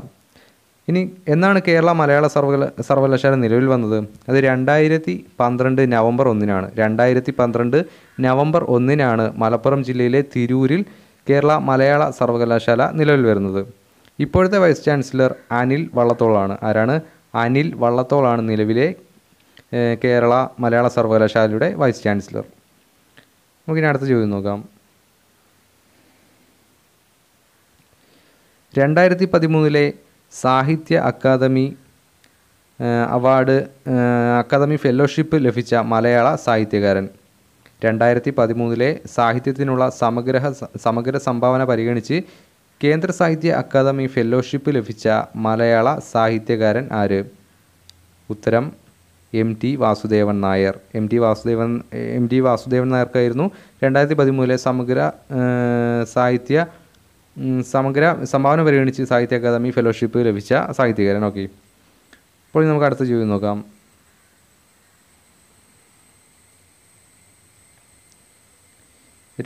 ഇനി എന്നാണ് കേരള മലയാള സർവകല സർവകലാശാല നിലവിൽ വന്നത് അത് രണ്ടായിരത്തി പന്ത്രണ്ട് നവംബർ ഒന്നിനാണ് രണ്ടായിരത്തി പന്ത്രണ്ട് നവംബർ ഒന്നിനാണ് മലപ്പുറം ജില്ലയിലെ തിരൂരിൽ കേരള മലയാള സർവകലാശാല നിലവിൽ വരുന്നത് ഇപ്പോഴത്തെ വൈസ് ചാൻസലർ അനിൽ വള്ളത്തോളാണ് ആരാണ് അനിൽ വള്ളത്തോളാണ് നിലവിലെ കേരള മലയാള സർവകലാശാലയുടെ വൈസ് ചാൻസലർ നമുക്കിനി അടുത്ത ചോദ്യം നോക്കാം രണ്ടായിരത്തി പതിമൂന്നിലെ സാഹിത്യ അക്കാദമി അവാർഡ് അക്കാദമി ഫെലോഷിപ്പ് ലഭിച്ച മലയാള സാഹിത്യകാരൻ രണ്ടായിരത്തി പതിമൂന്നിലെ സാഹിത്യത്തിനുള്ള സമഗ്രഹ സമഗ്ര സംഭാവന പരിഗണിച്ച് കേന്ദ്ര സാഹിത്യ അക്കാദമി ഫെലോഷിപ്പ് ലഭിച്ച മലയാള സാഹിത്യകാരൻ ആര് ഉത്തരം M T Vasudevan Nair M T Vasudevan M T Vasudevan നായർക്കായിരുന്നു രണ്ടായിരത്തി പതിമൂന്നിലെ സമഗ്ര സാഹിത്യ സമഗ്ര സംഭാവന പരിഗണിച്ച് സാഹിത്യ അക്കാദമി ഫെലോഷിപ്പ് ലഭിച്ച സാഹിത്യകാരൻ ഓക്കെ അപ്പോൾ നമുക്ക് അടുത്ത ജീവിതം നോക്കാം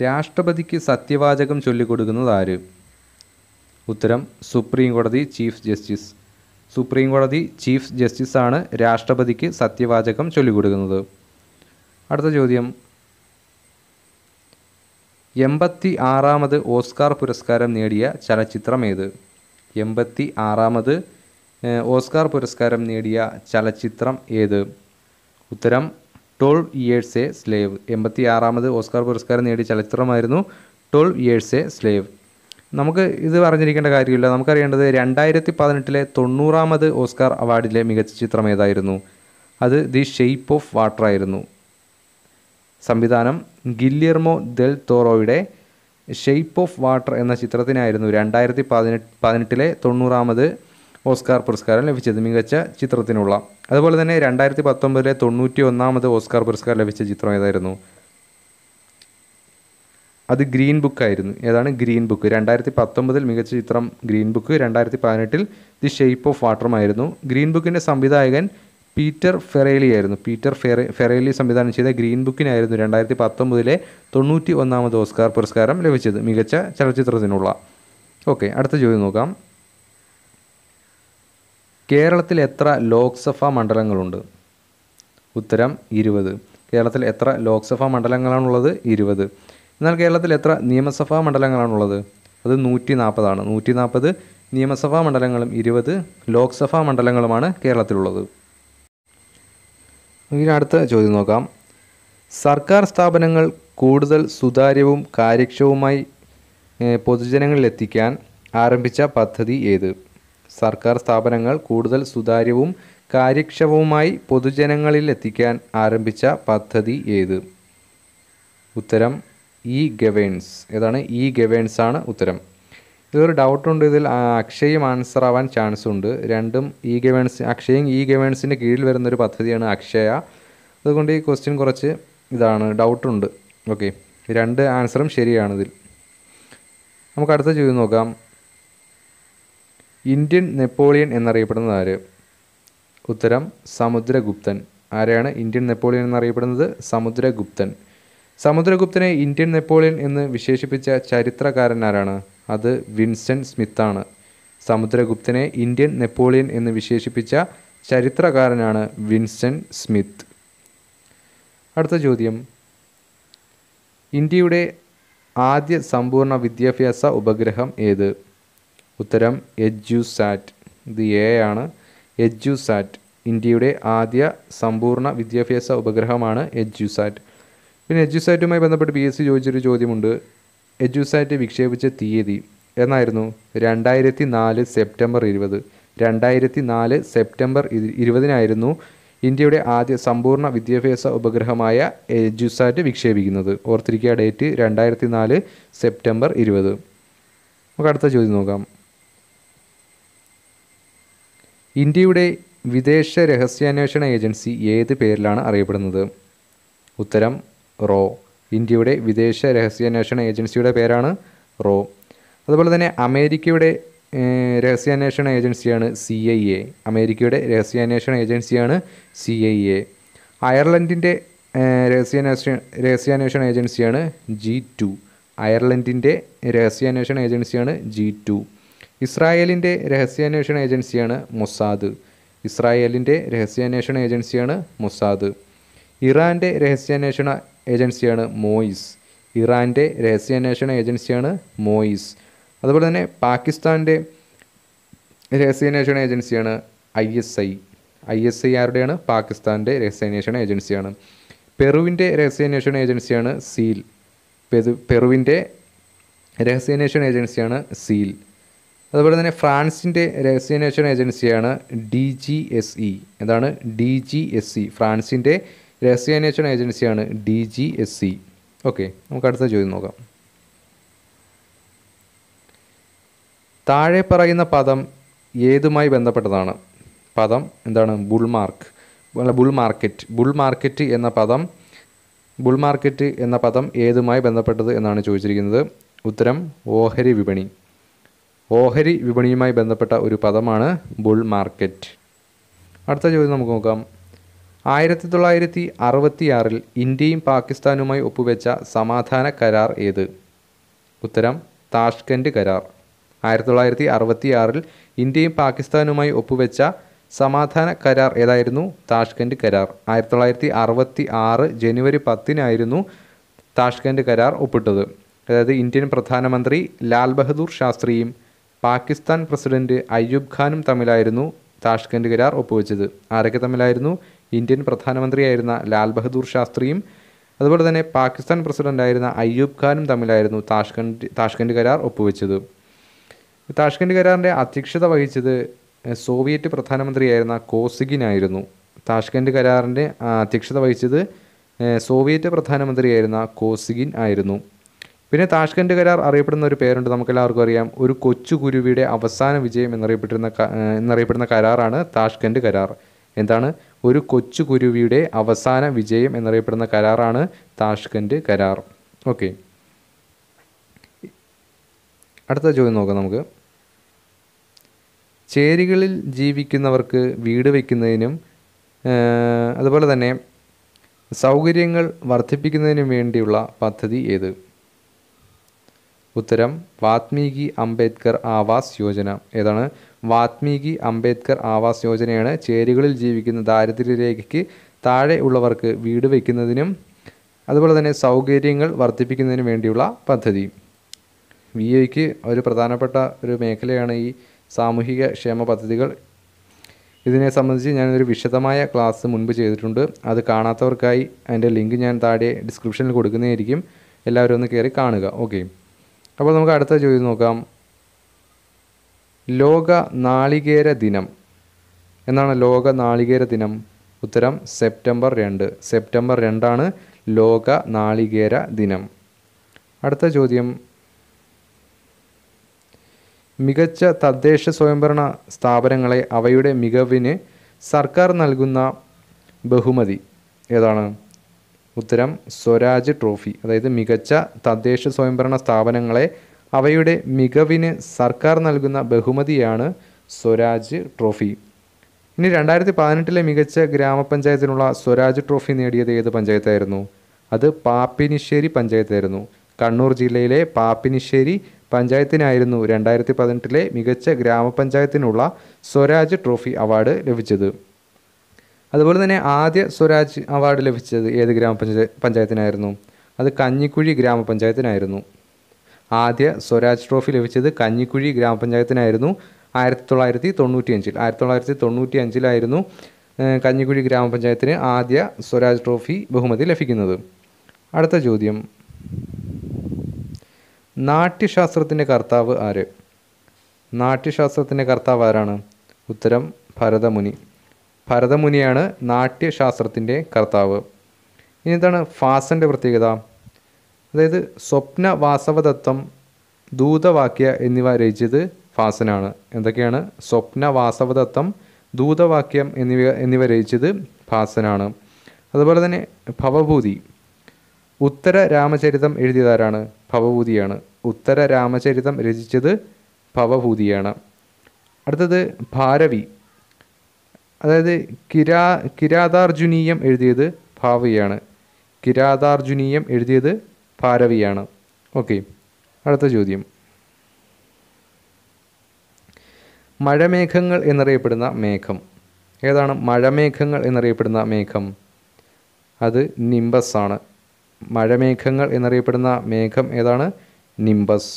രാഷ്ട്രപതിക്ക് സത്യവാചകം ചൊല്ലിക്കൊടുക്കുന്നത് ആര് ഉത്തരം സുപ്രീം കോടതി ചീഫ് ജസ്റ്റിസ് സുപ്രീം കോടതി ചീഫ് ജസ്റ്റിസാണ് രാഷ്ട്രപതിക്ക് സത്യവാചകം ചൊല്ലിക്കൊടുക്കുന്നത് അടുത്ത ചോദ്യം എൺപത്തി ആറാമത് ഓസ്കാർ പുരസ്കാരം നേടിയ ചലച്ചിത്രം ഏത് എൺപത്തി ആറാമത് ഓസ്കാർ പുരസ്കാരം നേടിയ ചലച്ചിത്രം ഏത് ഉത്തരം ട്വൽ ഇയേഴ്സ് എ സ്ലേവ് എൺപത്തി ആറാമത് ഓസ്കാർ പുരസ്കാരം നേടിയ ചലച്ചിത്രമായിരുന്നു ട്വൽവ് ഇയേഴ്സ് എ സ്ലേവ് നമുക്ക് ഇത് പറഞ്ഞിരിക്കേണ്ട കാര്യമില്ല നമുക്കറിയേണ്ടത് രണ്ടായിരത്തി പതിനെട്ടിലെ തൊണ്ണൂറാമത് ഓസ്കാർ അവാർഡിലെ മികച്ച ചിത്രം ഏതായിരുന്നു അത് ദി ഷെയ്പ്പ് ഓഫ് വാട്ടർ ആയിരുന്നു സംവിധാനം ഗില്ലിയർമോ ദെൽ തോറോയുടെ ഷെയ്പ്പ് ഓഫ് വാട്ടർ എന്ന ചിത്രത്തിനായിരുന്നു രണ്ടായിരത്തി പതിനെട്ട് പതിനെട്ടിലെ തൊണ്ണൂറാമത് ഓസ്കാർ പുരസ്കാരം ലഭിച്ചത് മികച്ച ചിത്രത്തിനുള്ള അതുപോലെ തന്നെ രണ്ടായിരത്തി പത്തൊമ്പതിലെ തൊണ്ണൂറ്റി ഒന്നാമത് ഓസ്കാർ പുരസ്കാരം ലഭിച്ച ചിത്രം ഏതായിരുന്നു അത് ഗ്രീൻ ബുക്ക് ആയിരുന്നു ഏതാണ് ഗ്രീൻ ബുക്ക് രണ്ടായിരത്തി പത്തൊമ്പതിൽ മികച്ച ചിത്രം ഗ്രീൻ ബുക്ക് രണ്ടായിരത്തി പതിനെട്ടിൽ ദി ഷെയ്പ്പ് ഓഫ് വാട്ടറുമായിരുന്നു ഗ്രീൻ ബുക്കിൻ്റെ സംവിധായകൻ പീറ്റർ ഫെറേലി ആയിരുന്നു പീറ്റർ ഫെറെ ഫെറേലി സംവിധാനം ചെയ്ത ഗ്രീൻ ബുക്കിനായിരുന്നു രണ്ടായിരത്തി പത്തൊമ്പതിലെ തൊണ്ണൂറ്റി ഒന്നാമത് ഓസ്കാർ പുരസ്കാരം ലഭിച്ചത് മികച്ച ചലച്ചിത്രത്തിനുള്ള ഓക്കെ അടുത്ത ചോദ്യം നോക്കാം കേരളത്തിൽ എത്ര ലോക്സഭാ മണ്ഡലങ്ങളുണ്ട് ഉത്തരം ഇരുപത് കേരളത്തിൽ എത്ര ലോക്സഭാ മണ്ഡലങ്ങളാണുള്ളത് ഇരുപത് എന്നാൽ കേരളത്തിൽ എത്ര നിയമസഭാ മണ്ഡലങ്ങളാണുള്ളത് അത് നൂറ്റി നാൽപ്പതാണ് നൂറ്റി നാൽപ്പത് നിയമസഭാ മണ്ഡലങ്ങളും ഇരുപത് ലോക്സഭാ മണ്ഡലങ്ങളുമാണ് കേരളത്തിലുള്ളത് ഇനി അടുത്ത ചോദ്യം നോക്കാം സർക്കാർ സ്ഥാപനങ്ങൾ കൂടുതൽ സുതാര്യവും കാര്യക്ഷമവുമായി പൊതുജനങ്ങളിൽ എത്തിക്കാൻ ആരംഭിച്ച പദ്ധതി ഏത് സർക്കാർ സ്ഥാപനങ്ങൾ കൂടുതൽ സുതാര്യവും കാര്യക്ഷമവുമായി പൊതുജനങ്ങളിൽ എത്തിക്കാൻ ആരംഭിച്ച പദ്ധതി ഏത് ഉത്തരം ഇ ഗവേൺസ് ഏതാണ് ഇ ഗവേൺസ് ആണ് ഉത്തരം ഇതൊരു ഡൗട്ടുണ്ട് ഇതിൽ അക്ഷയും ആൻസർ ആവാൻ ചാൻസ് ഉണ്ട് രണ്ടും ഇ e ഗവേൺസ് അക്ഷയും ഇ e ഗവേൺസിൻ്റെ കീഴിൽ വരുന്ന ഒരു പദ്ധതിയാണ് അക്ഷയ അതുകൊണ്ട് ഈ ക്വസ്റ്റ്യൻ കുറച്ച് ഇതാണ് ഡൗട്ടുണ്ട് ഓക്കെ രണ്ട് ആൻസറും ശരിയാണ് ഇതിൽ നമുക്ക് അടുത്ത ചോദ്യം നോക്കാം ഇന്ത്യൻ നെപ്പോളിയൻ എന്നറിയപ്പെടുന്നത് ആര് ഉത്തരം സമുദ്രഗുപ്തൻ ആരെയാണ് ഇന്ത്യൻ നെപ്പോളിയൻ എന്നറിയപ്പെടുന്നത് സമുദ്രഗുപ്തൻ സമുദ്രഗുപ്തനെ ഇന്ത്യൻ നെപ്പോളിയൻ എന്ന് വിശേഷിപ്പിച്ച ചരിത്രകാരനാരാണ് അത് സ്മിത്ത് സ്മിത്താണ് സമുദ്രഗുപ്തനെ ഇന്ത്യൻ നെപ്പോളിയൻ എന്ന് വിശേഷിപ്പിച്ച ചരിത്രകാരനാണ് വിൻസ്റ്റൺ സ്മിത്ത് അടുത്ത ചോദ്യം ഇന്ത്യയുടെ ആദ്യ സമ്പൂർണ്ണ വിദ്യാഭ്യാസ ഉപഗ്രഹം ഏത് ഉത്തരം എജ്യുസാറ്റ് ഇത് എ ആണ് എജ്യുസാറ്റ് ഇന്ത്യയുടെ ആദ്യ സമ്പൂർണ്ണ വിദ്യാഭ്യാസ ഉപഗ്രഹമാണ് എജ്യുസാറ്റ് പിന്നെ എജുസൈറ്റുമായി ബന്ധപ്പെട്ട് പി എസ് സി ചോദിച്ചൊരു ചോദ്യമുണ്ട് എജുസൈറ്റ് വിക്ഷേപിച്ച തീയതി എന്നായിരുന്നു രണ്ടായിരത്തി നാല് സെപ്റ്റംബർ ഇരുപത് രണ്ടായിരത്തി നാല് സെപ്റ്റംബർ ഇരുപതിനായിരുന്നു ഇന്ത്യയുടെ ആദ്യ സമ്പൂർണ്ണ വിദ്യാഭ്യാസ ഉപഗ്രഹമായ എജുസാറ്റ് വിക്ഷേപിക്കുന്നത് ഓർത്തിരിക്കുക ഡേറ്റ് രണ്ടായിരത്തി നാല് സെപ്റ്റംബർ ഇരുപത് നമുക്ക് അടുത്ത ചോദ്യം നോക്കാം ഇന്ത്യയുടെ വിദേശ രഹസ്യാന്വേഷണ ഏജൻസി ഏത് പേരിലാണ് അറിയപ്പെടുന്നത് ഉത്തരം റോ ഇന്ത്യയുടെ വിദേശ രഹസ്യാന്വേഷണ ഏജൻസിയുടെ പേരാണ് റോ അതുപോലെ തന്നെ അമേരിക്കയുടെ രഹസ്യാന്വേഷണ ഏജൻസിയാണ് സി ഐ എ അമേരിക്കയുടെ രഹസ്യാന്വേഷണ ഏജൻസിയാണ് സി ഐ എ അയർലൻഡിൻ്റെ രഹസ്യാന്വേഷണ രഹസ്യാന്വേഷണ ഏജൻസിയാണ് ജി ടു അയർലൻഡിൻ്റെ രഹസ്യാന്വേഷണ ഏജൻസിയാണ് ജി ടു ഇസ്രായേലിൻ്റെ രഹസ്യാന്വേഷണ ഏജൻസിയാണ് മൊസാദ് ഇസ്രായേലിൻ്റെ രഹസ്യാന്വേഷണ ഏജൻസിയാണ് മൊസാദ് ഇറാൻ്റെ രഹസ്യാന്വേഷണ ഏജൻസിയാണ് മോയിസ് ഇറാൻ്റെ രഹസ്യാന്വേഷണ ഏജൻസിയാണ് മോയിസ് അതുപോലെ തന്നെ പാകിസ്ഥാൻ്റെ രഹസ്യാന്വേഷണ ഏജൻസിയാണ് I S I I S I ആരുടെയാണ് പാകിസ്ഥാൻ്റെ രഹസ്യാന്വേഷണ ഏജൻസിയാണ് പെറുവിൻ്റെ രഹസ്യാന്വേഷണ ഏജൻസിയാണ് സീൽ പെതു പെറുവിൻ്റെ രഹസ്യാന്വേഷണ ഏജൻസിയാണ് സീൽ അതുപോലെ തന്നെ ഫ്രാൻസിൻ്റെ രഹസ്യാന്വേഷണ ഏജൻസിയാണ് ഡി ജി എസ് ഇ എന്താണ് ഡി ജി എസ് ഇ ഫ്രാൻസിൻ്റെ രഹസ്യാന്വേഷണ ഏജൻസിയാണ് D G S C okay നമുക്ക് അടുത്ത ചോദ്യം നോക്കാം താഴെ പറയുന്ന പദം ഏതുമായി ബന്ധപ്പെട്ടതാണ് പദം എന്താണ് ബുൾ മാർക്ക് അല്ല ബുൾ മാർക്കറ്റ് ബുൾ മാർക്കറ്റ് എന്ന പദം ബുൾ മാർക്കറ്റ് എന്ന പദം ഏതുമായി ബന്ധപ്പെട്ടത് എന്നാണ് ചോദിച്ചിരിക്കുന്നത് ഉത്തരം ഓഹരി വിപണി ഓഹരി വിപണിയുമായി ബന്ധപ്പെട്ട ഒരു പദമാണ് ബുൾ മാർക്കറ്റ് അടുത്ത ചോദ്യം നമുക്ക് നോക്കാം ആയിരത്തി തൊള്ളായിരത്തി അറുപത്തിയാറിൽ ഇന്ത്യയും പാകിസ്ഥാനുമായി ഒപ്പുവെച്ച സമാധാന കരാർ ഏത് ഉത്തരം താഷ്കൻഡ് കരാർ ആയിരത്തി തൊള്ളായിരത്തി അറുപത്തിയാറിൽ ഇന്ത്യയും പാകിസ്ഥാനുമായി ഒപ്പുവെച്ച സമാധാന കരാർ ഏതായിരുന്നു താഷ്കൻഡ് കരാർ ആയിരത്തി തൊള്ളായിരത്തി അറുപത്തി ആറ് ജനുവരി പത്തിനായിരുന്നു താഷ്കൻഡ് കരാർ ഒപ്പിട്ടത് അതായത് ഇന്ത്യൻ പ്രധാനമന്ത്രി ലാൽ ബഹദൂർ ശാസ്ത്രിയും പാകിസ്ഥാൻ പ്രസിഡന്റ് അയ്യൂബ് ഖാനും തമ്മിലായിരുന്നു താഷ്കൻഡ് കരാർ ഒപ്പുവെച്ചത് ആരൊക്കെ തമ്മിലായിരുന്നു ഇന്ത്യൻ പ്രധാനമന്ത്രിയായിരുന്ന ലാൽ ബഹദൂർ ശാസ്ത്രിയും അതുപോലെ തന്നെ പാകിസ്ഥാൻ പ്രസിഡന്റായിരുന്ന അയ്യൂബ് ഖാനും തമ്മിലായിരുന്നു താഷ്കണ്ട് താഷ്കണ്ട് കരാർ ഒപ്പുവെച്ചത് താഷ്കണ്ട് കരാറിൻ്റെ അധ്യക്ഷത വഹിച്ചത് സോവിയറ്റ് പ്രധാനമന്ത്രിയായിരുന്ന കോസിഗിനായിരുന്നു താഷ്കണ്ട് കരാറിൻ്റെ അധ്യക്ഷത വഹിച്ചത് സോവിയറ്റ് പ്രധാനമന്ത്രിയായിരുന്ന കോസിഗിൻ ആയിരുന്നു പിന്നെ താഷ്കണ്ട് കരാർ അറിയപ്പെടുന്ന ഒരു പേരുണ്ട് നമുക്കെല്ലാവർക്കും അറിയാം ഒരു കൊച്ചു കുരുവിയുടെ അവസാന വിജയം എന്നറിയപ്പെട്ടിരുന്ന എന്നറിയപ്പെടുന്ന കരാറാണ് താഷ്കണ്ട് കരാർ എന്താണ് ഒരു കൊച്ചു കുരുവിയുടെ അവസാന വിജയം എന്നറിയപ്പെടുന്ന കരാറാണ് താഷ്കൻഡ് കരാർ ഓക്കെ അടുത്ത ചോദ്യം നോക്കാം നമുക്ക് ചേരികളിൽ ജീവിക്കുന്നവർക്ക് വീട് വയ്ക്കുന്നതിനും അതുപോലെ തന്നെ സൗകര്യങ്ങൾ വർദ്ധിപ്പിക്കുന്നതിനും വേണ്ടിയുള്ള പദ്ധതി ഏത് ഉത്തരം വാത്മീകി അംബേദ്കർ ആവാസ് യോജന ഏതാണ് വാത്മീകി അംബേദ്കർ ആവാസ് യോജനയാണ് ചേരികളിൽ ജീവിക്കുന്ന ദാരിദ്ര്യരേഖയ്ക്ക് താഴെ ഉള്ളവർക്ക് വീട് വയ്ക്കുന്നതിനും അതുപോലെ തന്നെ സൗകര്യങ്ങൾ വർദ്ധിപ്പിക്കുന്നതിനു വേണ്ടിയുള്ള പദ്ധതി വി ഐക്ക് ഒരു പ്രധാനപ്പെട്ട ഒരു മേഖലയാണ് ഈ സാമൂഹിക ക്ഷേമ പദ്ധതികൾ ഇതിനെ സംബന്ധിച്ച് ഞാനൊരു വിശദമായ ക്ലാസ് മുൻപ് ചെയ്തിട്ടുണ്ട് അത് കാണാത്തവർക്കായി അതിൻ്റെ ലിങ്ക് ഞാൻ താഴെ ഡിസ്ക്രിപ്ഷനിൽ കൊടുക്കുന്നതായിരിക്കും എല്ലാവരും ഒന്ന് കയറി കാണുക ഓക്കെ അപ്പോൾ നമുക്ക് അടുത്ത ചോദ്യം നോക്കാം ലോക നാളികേര ദിനം എന്നാണ് ലോക നാളികേര ദിനം ഉത്തരം സെപ്റ്റംബർ രണ്ട് സെപ്റ്റംബർ രണ്ടാണ് ലോക നാളികേര ദിനം അടുത്ത ചോദ്യം മികച്ച തദ്ദേശ സ്വയംഭരണ സ്ഥാപനങ്ങളെ അവയുടെ മികവിന് സർക്കാർ നൽകുന്ന ബഹുമതി ഏതാണ് ഉത്തരം സ്വരാജ് ട്രോഫി അതായത് മികച്ച തദ്ദേശ സ്വയംഭരണ സ്ഥാപനങ്ങളെ അവയുടെ മികവിന് സർക്കാർ നൽകുന്ന ബഹുമതിയാണ് സ്വരാജ് ട്രോഫി ഇനി രണ്ടായിരത്തി പതിനെട്ടിലെ മികച്ച ഗ്രാമപഞ്ചായത്തിനുള്ള സ്വരാജ് ട്രോഫി നേടിയത് ഏത് പഞ്ചായത്തായിരുന്നു അത് പാപ്പിനിശ്ശേരി പഞ്ചായത്തായിരുന്നു കണ്ണൂർ ജില്ലയിലെ പാപ്പിനിശ്ശേരി പഞ്ചായത്തിനായിരുന്നു രണ്ടായിരത്തി പതിനെട്ടിലെ മികച്ച ഗ്രാമപഞ്ചായത്തിനുള്ള സ്വരാജ് ട്രോഫി അവാർഡ് ലഭിച്ചത് അതുപോലെ തന്നെ ആദ്യ സ്വരാജ് അവാർഡ് ലഭിച്ചത് ഏത് ഗ്രാമപഞ്ചായ പഞ്ചായത്തിനായിരുന്നു അത് കഞ്ഞിക്കുഴി ഗ്രാമപഞ്ചായത്തിനായിരുന്നു ആദ്യ സ്വരാജ് ട്രോഫി ലഭിച്ചത് കഞ്ഞിക്കുഴി ഗ്രാമപഞ്ചായത്തിനായിരുന്നു ആയിരത്തി തൊള്ളായിരത്തി അഞ്ചിൽ ആയിരത്തി തൊള്ളായിരത്തി തൊണ്ണൂറ്റി അഞ്ചിലായിരുന്നു കഞ്ഞിക്കുഴി ഗ്രാമപഞ്ചായത്തിന് ആദ്യ സ്വരാജ് ട്രോഫി ബഹുമതി ലഭിക്കുന്നത് അടുത്ത ചോദ്യം നാട്യശാസ്ത്രത്തിൻ്റെ കർത്താവ് ആര് നാട്യശാസ്ത്രത്തിൻ്റെ കർത്താവ് ആരാണ് ഉത്തരം ഭരതമുനി ഭരതമുനിയാണ് നാട്യശാസ്ത്രത്തിൻ്റെ കർത്താവ് ഇനി എന്താണ് ഫാസൻ്റെ പ്രത്യേകത അതായത് സ്വപ്ന വാസവതത്വം ദൂതവാക്യ എന്നിവ രചിച്ചത് ഫാസനാണ് എന്തൊക്കെയാണ് സ്വപ്ന വാസവതത്വം ദൂതവാക്യം എന്നിവ എന്നിവ രചിച്ചത് ഫാസനാണ് അതുപോലെ തന്നെ ഭവഭൂതി ഉത്തര രാമചരിതം എഴുതിയതാരാണ് ഭവഭൂതിയാണ് ഉത്തര രാമചരിതം രചിച്ചത് ഭവഭൂതിയാണ് അടുത്തത് ഭാരവി അതായത് കിരാ കിരാതാർജുനീയം എഴുതിയത് ഭാവിയാണ് കിരാതാർജുനീയം എഴുതിയത് ഭാരവിയാണ് ഓക്കെ അടുത്ത ചോദ്യം മഴമേഘങ്ങൾ എന്നറിയപ്പെടുന്ന മേഘം ഏതാണ് മഴമേഘങ്ങൾ എന്നറിയപ്പെടുന്ന മേഘം അത് നിംബസ് ആണ് മഴമേഘങ്ങൾ എന്നറിയപ്പെടുന്ന മേഘം ഏതാണ് നിംബസ്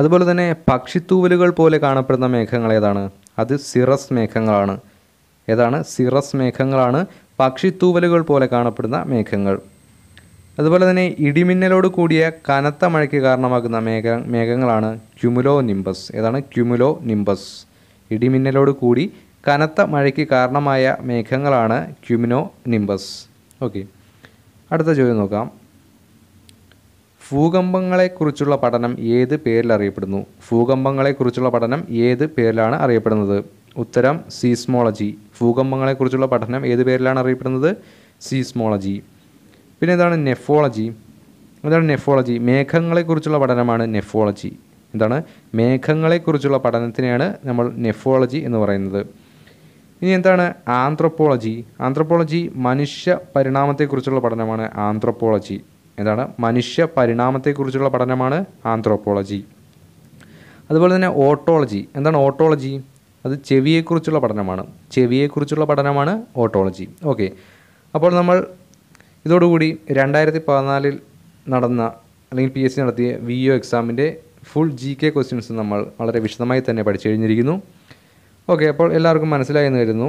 അതുപോലെ തന്നെ പക്ഷിത്തൂവലുകൾ പോലെ കാണപ്പെടുന്ന മേഘങ്ങൾ ഏതാണ് അത് സിറസ് മേഘങ്ങളാണ് ഏതാണ് സിറസ് മേഘങ്ങളാണ് പക്ഷിത്തൂവലുകൾ പോലെ കാണപ്പെടുന്ന മേഘങ്ങൾ അതുപോലെ തന്നെ ഇടിമിന്നലോട് കൂടിയ കനത്ത മഴയ്ക്ക് കാരണമാകുന്ന മേഘ മേഘങ്ങളാണ് ക്യുമുലോ നിംബസ് ഏതാണ് ക്യുമുലോ നിംബസ് ഇടിമിന്നലോട് കൂടി കനത്ത മഴയ്ക്ക് കാരണമായ മേഘങ്ങളാണ് ക്യുമിനോ നിംബസ് ഓക്കെ അടുത്ത ചോദ്യം നോക്കാം ഭൂകമ്പങ്ങളെക്കുറിച്ചുള്ള പഠനം ഏത് പേരിൽ അറിയപ്പെടുന്നു ഭൂകമ്പങ്ങളെക്കുറിച്ചുള്ള പഠനം ഏത് പേരിലാണ് അറിയപ്പെടുന്നത് ഉത്തരം സീസ്മോളജി ഭൂകമ്പങ്ങളെക്കുറിച്ചുള്ള പഠനം ഏത് പേരിലാണ് അറിയപ്പെടുന്നത് സീസ്മോളജി പിന്നെ ഇതാണ് നെഫോളജി അതാണ് നെഫോളജി മേഘങ്ങളെക്കുറിച്ചുള്ള പഠനമാണ് നെഫോളജി എന്താണ് മേഘങ്ങളെക്കുറിച്ചുള്ള പഠനത്തിനെയാണ് നമ്മൾ നെഫോളജി എന്ന് പറയുന്നത് ഇനി എന്താണ് ആന്ത്രപ്പോളജി ആന്ത്രപ്പോളജി മനുഷ്യ പരിണാമത്തെക്കുറിച്ചുള്ള പഠനമാണ് ആന്ത്രപ്പോളജി എന്താണ് മനുഷ്യ പരിണാമത്തെക്കുറിച്ചുള്ള പഠനമാണ് ആന്ത്രോപ്പോളജി അതുപോലെ തന്നെ ഓട്ടോളജി എന്താണ് ഓട്ടോളജി അത് ചെവിയെക്കുറിച്ചുള്ള പഠനമാണ് ചെവിയെക്കുറിച്ചുള്ള പഠനമാണ് ഓട്ടോളജി ഓക്കെ അപ്പോൾ നമ്മൾ ഇതോടുകൂടി രണ്ടായിരത്തി പതിനാലിൽ നടന്ന അല്ലെങ്കിൽ പി എസ് സി നടത്തിയ വി ഒ എക്സാമിൻ്റെ ഫുൾ ജി കെ ക്വസ്റ്റ്യൻസ് നമ്മൾ വളരെ വിശദമായി തന്നെ പഠിച്ചു കഴിഞ്ഞിരിക്കുന്നു ഓക്കെ അപ്പോൾ എല്ലാവർക്കും മനസ്സിലായി എന്ന് വരുന്നു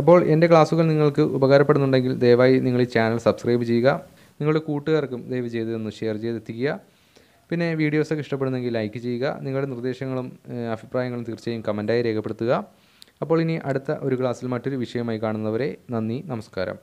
അപ്പോൾ എൻ്റെ ക്ലാസ്സുകൾ നിങ്ങൾക്ക് ഉപകാരപ്പെടുന്നുണ്ടെങ്കിൽ ദയവായി നിങ്ങൾ ഈ ചാനൽ സബ്സ്ക്രൈബ് ചെയ്യുക നിങ്ങളുടെ കൂട്ടുകാർക്കും ദയവ് ചെയ്ത് ഒന്ന് ഷെയർ ചെയ്തെത്തിക്കുക പിന്നെ വീഡിയോസൊക്കെ ഇഷ്ടപ്പെടുന്നെങ്കിൽ ലൈക്ക് ചെയ്യുക നിങ്ങളുടെ നിർദ്ദേശങ്ങളും അഭിപ്രായങ്ങളും തീർച്ചയായും കമൻറ്റായി രേഖപ്പെടുത്തുക അപ്പോൾ ഇനി അടുത്ത ഒരു ക്ലാസ്സിൽ മറ്റൊരു വിഷയമായി കാണുന്നവരെ നന്ദി നമസ്കാരം